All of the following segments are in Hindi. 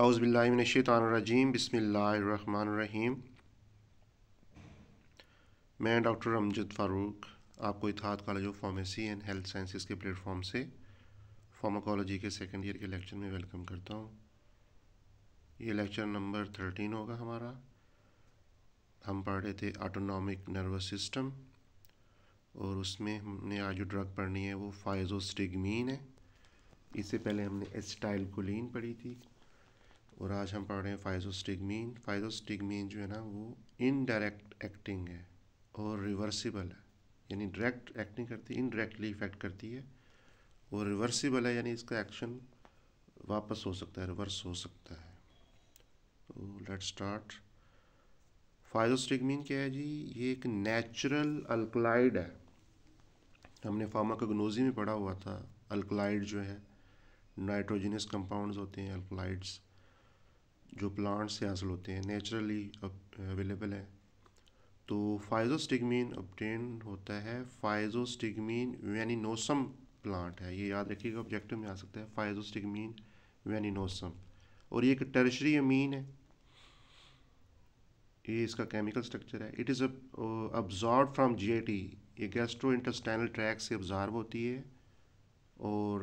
अउज़बिल्लिमिनशानरजीम बसमीम मैं डॉक्टर अमजद फ़ारूक आपको Ittehad college of pharmacy and health sciences के प्लेटफॉर्म से फार्माकोलॉजी के सेकेंड ईयर के लेक्चर में वेलकम करता हूँ ये लेक्चर नंबर थर्टीन होगा हमारा हम पढ़ रहे थे ऑटोनॉमिक नर्वस सिस्टम और उसमें हमने आज जो ड्रग पढ़नी है वो फाइजोस्टिगमीन है इससे पहले हमने एस्टाइल कोलिन पढ़ी थी और आज हम पढ़ रहे हैं फाइजोस्टिगमीन फाइजोस्टिगमीन जो है ना वो इनडायरेक्ट एक्टिंग है और रिवर्सिबल है यानी डायरेक्ट एक्टिंग करती है इनडायरेक्टली इफेक्ट करती है और रिवर्सिबल है यानी इसका एक्शन वापस हो सकता है रिवर्स हो सकता है तो लेट स्टार्ट फाइजोस्टिगमीन क्या है जी ये एक नेचुरल अल्कलाइड है हमने फार्माकोग्नोजी में पढ़ा हुआ था अल्कलाइड जो है नाइट्रोजिनस कंपाउंड्स होते हैं अल्कलाइड्स जो प्लांट्स से हासिल होते हैं नेचुरली अवेलेबल है तो फाइजोस्टिगमीन अपटेन होता है फाइजोस्टिगमीन वेनिनोसम प्लांट है ये याद रखिएगा ऑब्जेक्टिव में आ सकता है फाइजोस्टिगमीन वेनिनोसम और ये एक टर्शरी अमीन है ये इसका केमिकल स्ट्रक्चर है it is absorb from the ये गैस्ट्रो इंटस्टाइनल ट्रैक से ऑब्जॉर्ब होती है और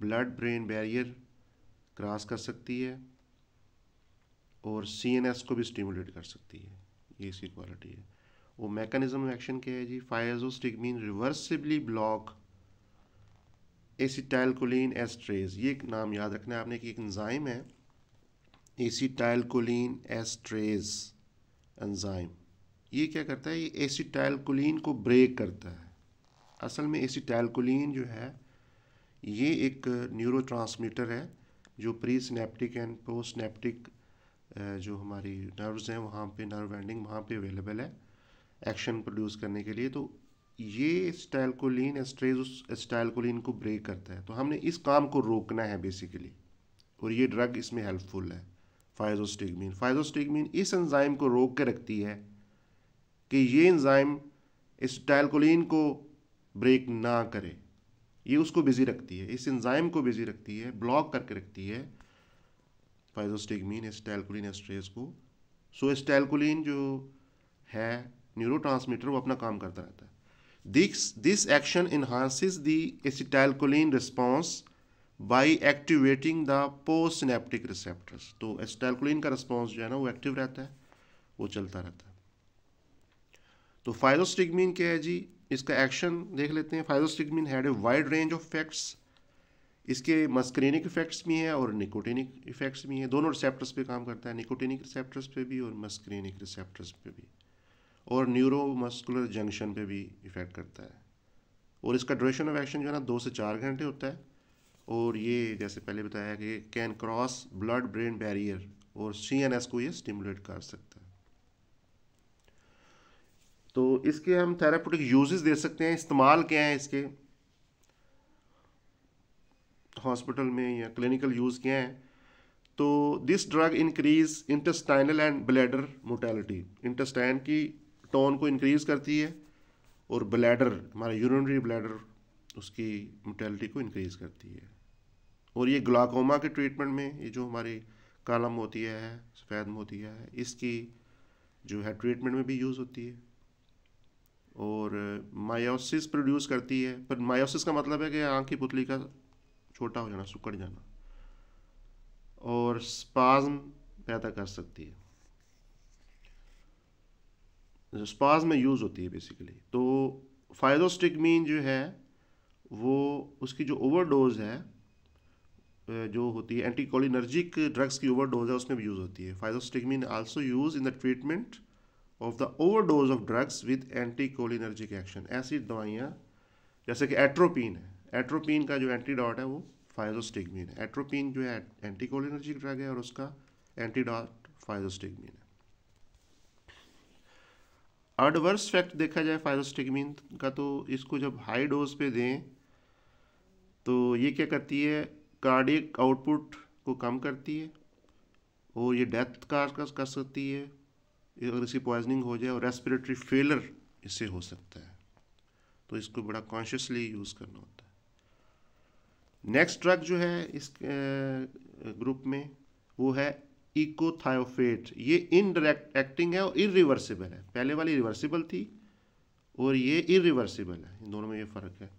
ब्लड ब्रेन बैरियर क्रॉस कर सकती है और सी एन एस को भी स्टिमुलेट कर सकती है ये इसकी क्वालिटी है वो मैकेनिज्म एक्शन क्या है जी physostigmine reversibly block acetylcholine esterase ये एक नाम याद रखना है आपने कि एक एंजाइम है एसीटाइलकोलिन एस्ट्रेज एंजाइम ये क्या करता है ये एसीटाइलकोलिन को ब्रेक करता है असल में एसीटाइलकोलिन जो है ये एक न्यूरो है जो presynaptic and postsynaptic जो हमारी नर्व्स हैं वहाँ पे नर्व एंडिंग वहाँ पे अवेलेबल है एक्शन प्रोड्यूस करने के लिए तो ये स्टाइलकोलिन एस्ट्रेज उस स्टाइलकोलिन को ब्रेक करता है तो हमने इस काम को रोकना है बेसिकली और ये ड्रग इसमें हेल्पफुल है फाइजोस्टिगमिन फाइजोस्टिगमिन इस एंजाइम को रोक के रखती है कि ये एंजाइम स्टाइलकोलिन को ब्रेक ना करे ये उसको बिज़ी रखती है इस एंजाइम को बिज़ी रखती है ब्लॉक करके रखती है फाइजोस्टिगमिन स्टैलकुलिन एस्ट्रेस को सो so, स्टैलकुलिन जो है न्यूरोट्रांसमीटर वो अपना काम करता रहता है this this action enhances the response by activating the the postsynaptic receptors. तो एस्टैलकुलिन का रिस्पॉन्स जो है ना वो एक्टिव रहता है वो चलता रहता है तो फाइजोस्टिगमिन क्या है जी इसका एक्शन देख लेते हैं physostigmine had a wide range of effects इसके मस्क्रेनिक इफेक्ट्स भी हैं और निकोटेनिक इफेक्ट्स भी हैं दोनों रिसेप्टर्स पे काम करता है निकोटेनिक रिसेप्टर्स पे भी और मस्क्रेनिक रिसेप्टर्स पे भी और न्यूरोमस्कुलर जंक्शन पे भी इफेक्ट करता है और इसका ड्यूरेशन ऑफ एक्शन जो है ना दो से चार घंटे होता है और ये जैसे पहले बताया कि can cross blood brain barrier और सी को ये स्टिमुलेट कर सकता है तो इसके हम थेरापूटिक यूजेस दे सकते हैं इस्तेमाल क्या है इसके हॉस्पिटल में या क्लिनिकल यूज़ किए हैं तो this drug increase intestinal and bladder motility intestine की टोन को इंक्रीज़ करती है और ब्लैडर हमारा यूरिनरी ब्लैडर उसकी मोटेलिटी को इंक्रीज़ करती है और ये ग्लाकोमा के ट्रीटमेंट में ये जो हमारी काला मोतिया है सफ़ेद मोतिया है इसकी जो है ट्रीटमेंट में भी यूज़ होती है और मायोसिस प्रोड्यूस करती है पर मायोसिस का मतलब है कि आँख की पुतली का छोटा हो जाना सुकड़ जाना और स्पाज्म पैदा कर सकती है स्पाज में यूज़ होती है बेसिकली तो फायदोस्टिकमीन जो है वो उसकी जो ओवरडोज है जो होती है एंटीकोलिनर्जिक ड्रग्स की ओवरडोज है उसमें भी यूज़ होती है physostigmine also use in the treatment of the overdose of drugs with anticholinergic action ऐसी दवाइयाँ जैसे कि एट्रोपिन है एट्रोपिन का जो एंटीडॉट है वो फाइजोस्टिगमिन है एट्रोपिन जो है एंटीकोलिनर्जिक ड्रग है और उसका एंटीडॉट फाइजोस्टिगमिन है एडवर्स फैक्ट देखा जाए फाइजोस्टिगमिन का तो इसको जब हाई डोज पे दें तो ये क्या करती है कार्डिक आउटपुट को कम करती है और ये डेथ कारज कर सकती है अगर इसकी पॉइजनिंग हो जाए और रेस्पिरेटरी फेलर इससे हो सकता है तो इसको बड़ा कॉन्शियसली यूज़ करना होता है नेक्स्ट ड्रग जो है इस ग्रुप में वो है इकोथायोफेट ये इनडायरेक्ट एक्टिंग है और इरिवर्सिबल है पहले वाली रिवर्सिबल थी और ये इरिवर्सिबल है इन दोनों में ये फ़र्क है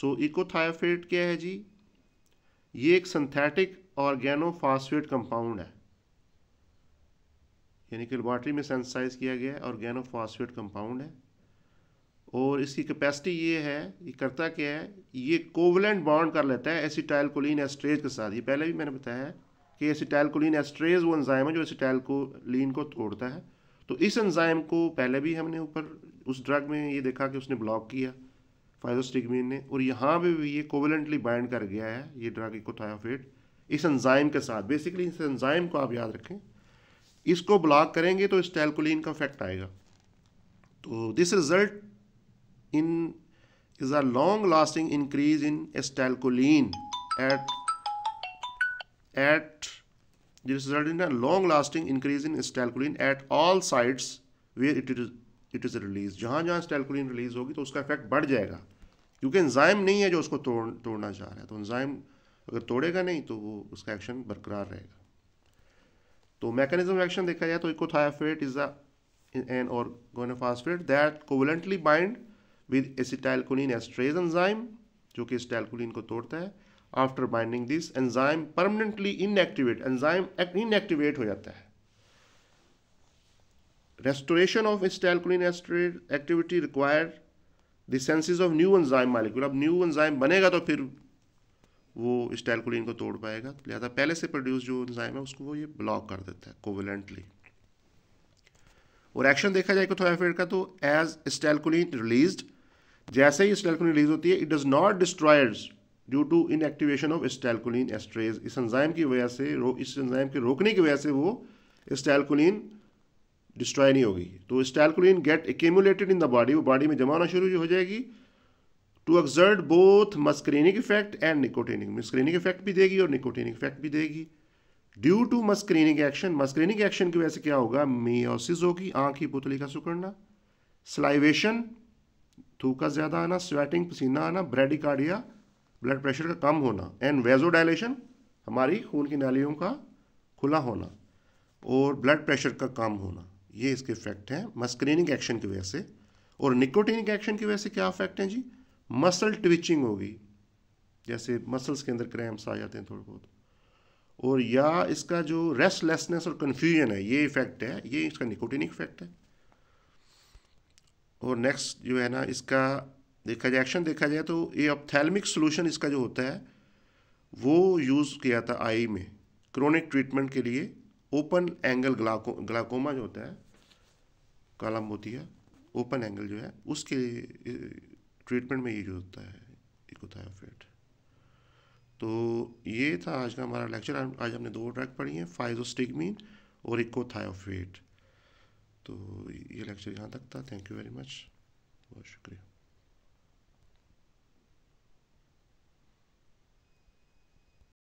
सो so, इकोथायोफेट क्या है जी ये एक सिंथेटिक ऑर्गेनोफास्फेट कंपाउंड है यानी कि लेबॉर्ट्री में सेंसाइज किया गया है ऑर्गेनोफास्फेट कंपाउंड है और इसकी कैपेसिटी ये है ये करता क्या है ये कोवलेंट बॉन्ड कर लेता है एसिटाइल कोलिन एस्ट्रेज के साथ ये पहले भी मैंने बताया है कि एसिटाइल कोलिन एस्ट्रेज वो एंजाइम है जो एसिटाइल कोलिन को तोड़ता है तो इस एंजाइम को पहले भी हमने ऊपर उस ड्रग में ये देखा कि उसने ब्लॉक किया फाइजोस्टिगमिन ने और यहाँ पर भी ये कोवलेंटली बाइंड कर गया है ये ड्रग इकोथायोफेट इस एंजाइम के साथ बेसिकली इस एंजाइम को आप याद रखें इसको ब्लॉक करेंगे तो टैलकोलिन का इफेक्ट आएगा तो this result in is a long lasting increase in acetylcholine at at this is in a long lasting increase in acetylcholine at all sites where it is it is release जहाँ जहाँ स्टैलकुलिन रिलीज़ होगी तो उसका इफेक्ट बढ़ जाएगा क्योंकि इंजाइम नहीं है जो उसको तोड़ तोड़ना चाह रहा है तो इंजाइम अगर तोड़ेगा नहीं तो वो उसका एक्शन बरकरार रहेगा तो मैकेनिज्म एक्शन देखा जाए तो इकोथायाफेट इज़ एन और organophosphate that covalently bind with acetylcholine esterase enzyme जो कि एसिटाइलकोलिन को तोड़ता है after binding this enzyme permanently inactivate enzyme inactivate हो जाता है restoration of acetylcholine esterase activity require the senses of new enzyme molecule अब न्यू एंजाइम बनेगा तो फिर वो acetylcholine को तोड़ पाएगा तो लिहाजा पहले से प्रोड्यूस जो एंजाइम है उसको वो ये ब्लॉक कर देता है कोविलेंटली और एक्शन देखा जाए तो का तो एज acetylcholine रिलीज्ड जैसे ही स्टेलकुलिन रिलीज होती है it does not destroyed due to inactivation of acetylcholine esterase इस एंजाइम की वजह से इस एंजाइम के रोकने की वजह से वो स्टेलकुलिन डिस्ट्रॉय नहीं होगी तो acetylcholine get accumulated in the body वो बॉडी में जमा होना शुरू हो जाएगी to exert both muscarinic effect and nicotinic muscarinic effect भी देगी और निकोटेनिक इफेक्ट भी देगी due to muscarinic action muscarinic action की वजह से क्या होगा मेओसिस होगी आंख की पुतली का सुकड़ना स्लाइवेशन थूका ज़्यादा आना स्वेटिंग पसीना आना ब्रेडिकार्डिया ब्लड प्रेशर का कम होना एंड वेजोडाइलेशन हमारी खून की नालियों का खुला होना और ब्लड प्रेशर का कम होना ये इसके इफेक्ट हैं मस्क्रीनिंग एक्शन की वजह से और निकोटीनिक एक्शन की वजह से क्या इफेक्ट हैं जी मसल ट्विचिंग होगी जैसे मसल्स के अंदर क्रैम्प्स आ जाते हैं थोड़े बहुत और या इसका जो रेस्टलेसनेस और कन्फ्यूजन है ये इफेक्ट है ये इसका निकोटीनिक इफेक्ट है और नेक्स्ट जो है ना इसका देखा जाए एक्शन देखा जाए तो ये ऑप्थेलमिक सोल्यूशन इसका जो होता है वो यूज़ किया था आई में क्रोनिक ट्रीटमेंट के लिए ओपन एंगल ग्लाको ग्लाकोमा जो होता है कॉलम होती है ओपन एंगल जो है उसके ट्रीटमेंट में ये जो होता है इकोथायोफेट तो ये था आज का हमारा लेक्चर आज हमने दो ड्रग पढ़ी हैं फाइजोस्टिगमीन और इकोथायोफेट तो ये लेक्चर यहाँ तक था थैंक यू वेरी मच बहुत शुक्रिया